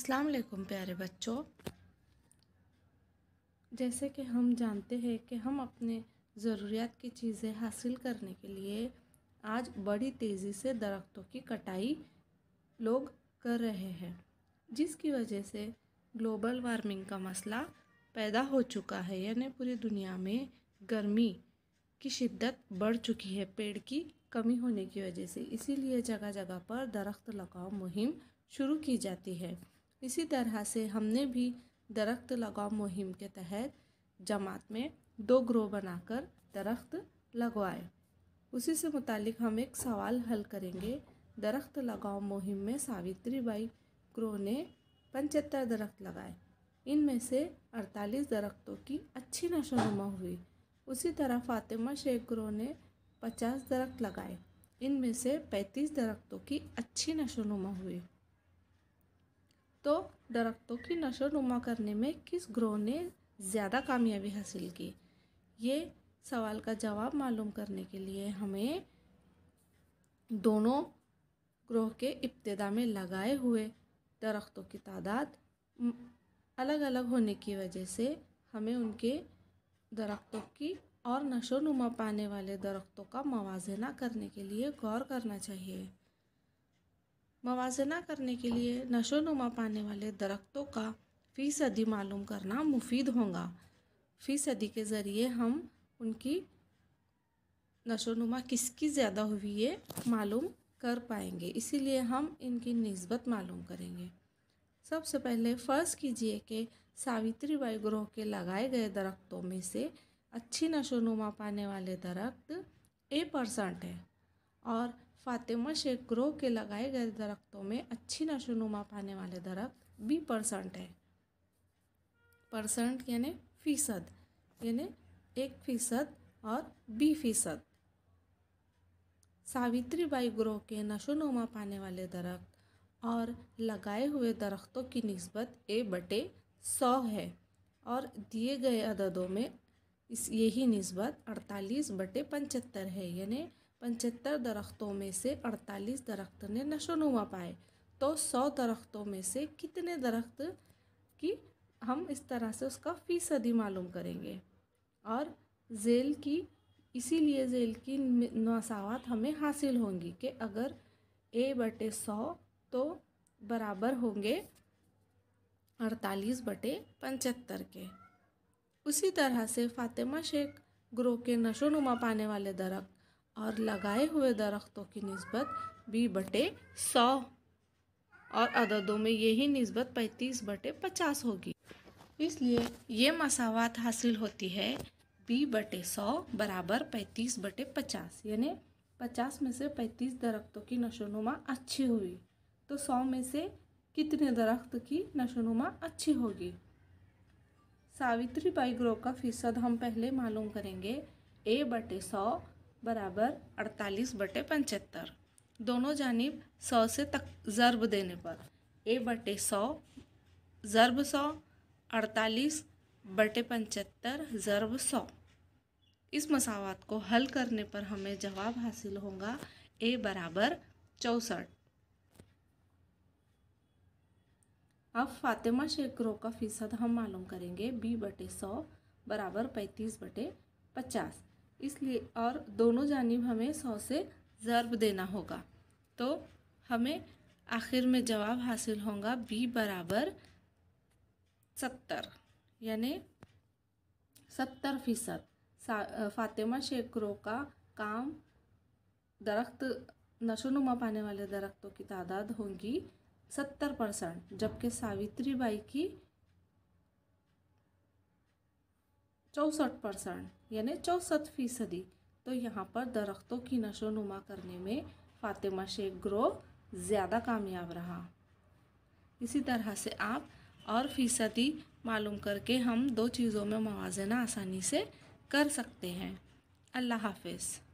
अस्सलाम वालेकुम प्यारे बच्चों जैसे कि हम जानते हैं कि हम अपने ज़रूरियात की चीज़ें हासिल करने के लिए आज बड़ी तेज़ी से दरख्तों की कटाई लोग कर रहे हैं जिसकी वजह से ग्लोबल वार्मिंग का मसला पैदा हो चुका है यानी पूरी दुनिया में गर्मी की शिद्दत बढ़ चुकी है पेड़ की कमी होने की वजह से इसीलिए जगह जगह पर दरख्त लगाओ मुहिम शुरू की जाती है इसी तरह से हमने भी दरख्त लगाओ मुहिम के तहत जमात में दो ग्रोह बनाकर दरख्त लगवाए उसी से मुतालिक हम एक सवाल हल करेंगे दरख्त लगाओ मुहिम में सावित्री बाई ग्रोह ने पचहत्तर दरख्त लगाए इनमें से 48 दरख्तों की अच्छी नशोनुमा हुई उसी तरह फातिमा शेख ग्रो ने 50 दरख्त लगाए इनमें से 35 दरख्तों की अच्छी नशोनुमा हुई तो दरख्तों की नशो नुमा करने में किस ग्रोह ने ज़्यादा कामयाबी हासिल की ये सवाल का जवाब मालूम करने के लिए हमें दोनों ग्रोह के इब्तदा में लगाए हुए दरख्तों की तादाद अलग अलग होने की वजह से हमें उनके दरख्तों की और नशो नुमा पाने वाले दरख्तों का मवाजना करने के लिए गौर करना चाहिए मवाजना करने के लिए नशोनुमा पाने वाले दरख्तों का फ़ीसदी मालूम करना मुफीद होगा फ़ीसदी के ज़रिए हम उनकी नशोनुमा किसकी ज़्यादा हुई है मालूम कर पाएंगे इसीलिए हम इनकी नस्बत मालूम करेंगे सबसे पहले फ़र्ज़ कीजिए कि सावित्री बाई ग्रह के लगाए गए दरख्तों में से अच्छी नशोनुमा पाने वाले दरख्त ए परसेंट है और फातिमा शेख ग्रोह के लगाए गए दरख्तों में अच्छी नशोनुमा पाने वाले दरख्त बी परसेंट है परसेंट यानी फ़ीसद यानी एक फ़ीसद और बी फ़ीसद सावित्री बाई ग्रोह के नशोनुमा पाने वाले दरख्त और लगाए हुए दरख्तों की नस्बत ए बटे सौ है और दिए गए अददों में इस यही नस्बत अड़तालीस बटे पचहत्तर है यानी पचहत्तर दरख्तों में से अड़तालीस दरख्त ने नशोनुमा पाए तो सौ दरख्तों में से कितने दरख्त की हम इस तरह से उसका फ़ीसदी मालूम करेंगे और जेल की इसीलिए जेल की मसावत हमें हासिल होंगी कि अगर ए बटे सौ तो बराबर होंगे अड़तालीस बटे पचहत्तर के उसी तरह से फातिमा शेख ग्रोह के नशोनुमा पाने वाले दरख्त और लगाए हुए दरख्तों की नस्बत बी बटे सौ और अददों में यही नस्बत पैंतीस बटे पचास होगी इसलिए ये मसावत हासिल होती है बी बटे सौ बराबर पैंतीस बटे पचास यानी पचास में से पैंतीस दरख्तों की नशोनुमा अच्छी हुई तो सौ में से कितने दरख्त की नशोनुमा अच्छी होगी सावित्री बाई ग्रोह का फ़ीसद हम पहले मालूम करेंगे ए बटे सौ बराबर अड़तालीस बटे पचहत्तर दोनों जानब सौ से तक ज़रब देने पर ए बटे सौ ज़रब सौ अड़तालीस बटे पचहत्तर ज़रब सौ इस मसावत को हल करने पर हमें जवाब हासिल होगा ए बराबर चौसठ अब फातिमा शेखरों का फ़ीसद हम मालूम करेंगे बी बटे सौ बराबर पैंतीस बटे पचास इसलिए और दोनों जानब हमें सौ से ज़रब देना होगा तो हमें आखिर में जवाब हासिल होगा बी बराबर सत्तर यानी सत्तर फ़ीसद फ़ातिमा शेखरों का काम दरख्त नशोनुमा पाने वाले दरख्तों की तादाद होगी सत्तर परसेंट जबकि सावित्री बाई की चौंसठ परसेंट यानी चौंसठ फीसदी तो यहाँ पर दरख्तों की नशो नुमा करने में फ़ातिमा शेख ग्रो ज़्यादा कामयाब रहा इसी तरह से आप और फीसदी मालूम करके हम दो चीज़ों में मुजन आसानी से कर सकते हैं अल्लाह हाफिज़